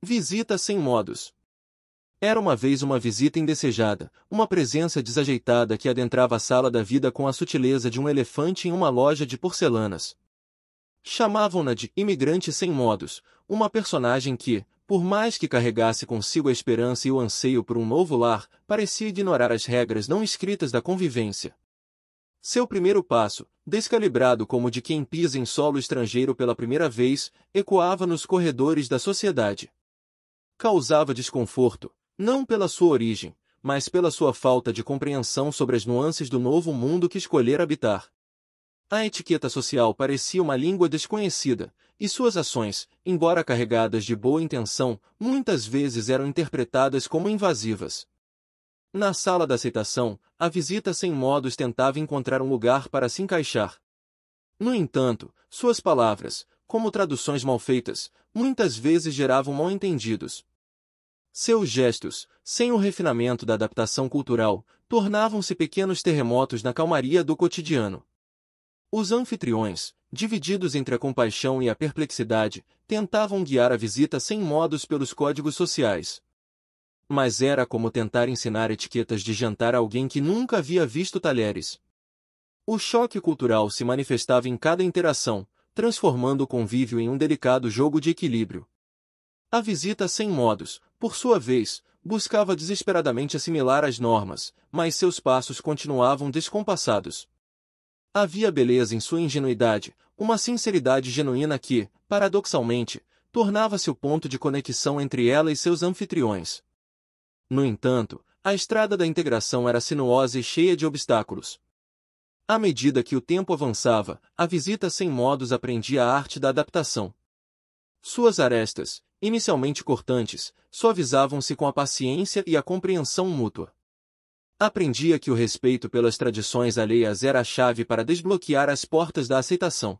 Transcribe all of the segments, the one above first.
Visita sem modos. Era uma vez uma visita indesejada, uma presença desajeitada que adentrava a sala da vida com a sutileza de um elefante em uma loja de porcelanas. Chamavam-na de imigrante sem modos, uma personagem que, por mais que carregasse consigo a esperança e o anseio por um novo lar, parecia ignorar as regras não escritas da convivência. Seu primeiro passo, descalibrado como de quem pisa em solo estrangeiro pela primeira vez, ecoava nos corredores da sociedade causava desconforto, não pela sua origem, mas pela sua falta de compreensão sobre as nuances do novo mundo que escolher habitar. A etiqueta social parecia uma língua desconhecida, e suas ações, embora carregadas de boa intenção, muitas vezes eram interpretadas como invasivas. Na sala da aceitação, a visita sem modos tentava encontrar um lugar para se encaixar. No entanto, suas palavras, como traduções mal feitas, muitas vezes geravam mal-entendidos, seus gestos, sem o refinamento da adaptação cultural, tornavam-se pequenos terremotos na calmaria do cotidiano. Os anfitriões, divididos entre a compaixão e a perplexidade, tentavam guiar a visita sem modos pelos códigos sociais. Mas era como tentar ensinar etiquetas de jantar a alguém que nunca havia visto talheres. O choque cultural se manifestava em cada interação, transformando o convívio em um delicado jogo de equilíbrio. A visita sem modos, por sua vez, buscava desesperadamente assimilar as normas, mas seus passos continuavam descompassados. Havia beleza em sua ingenuidade, uma sinceridade genuína que, paradoxalmente, tornava-se o ponto de conexão entre ela e seus anfitriões. No entanto, a estrada da integração era sinuosa e cheia de obstáculos. À medida que o tempo avançava, a visita sem modos aprendia a arte da adaptação. Suas arestas, inicialmente cortantes, suavizavam-se com a paciência e a compreensão mútua. Aprendia que o respeito pelas tradições alheias era a chave para desbloquear as portas da aceitação.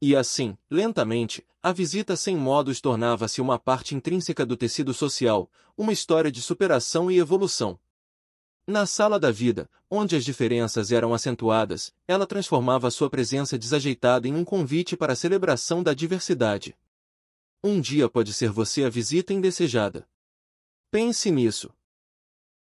E assim, lentamente, a visita sem modos tornava-se uma parte intrínseca do tecido social, uma história de superação e evolução. Na sala da vida, onde as diferenças eram acentuadas, ela transformava sua presença desajeitada em um convite para a celebração da diversidade. Um dia pode ser você a visita indesejada. Pense nisso.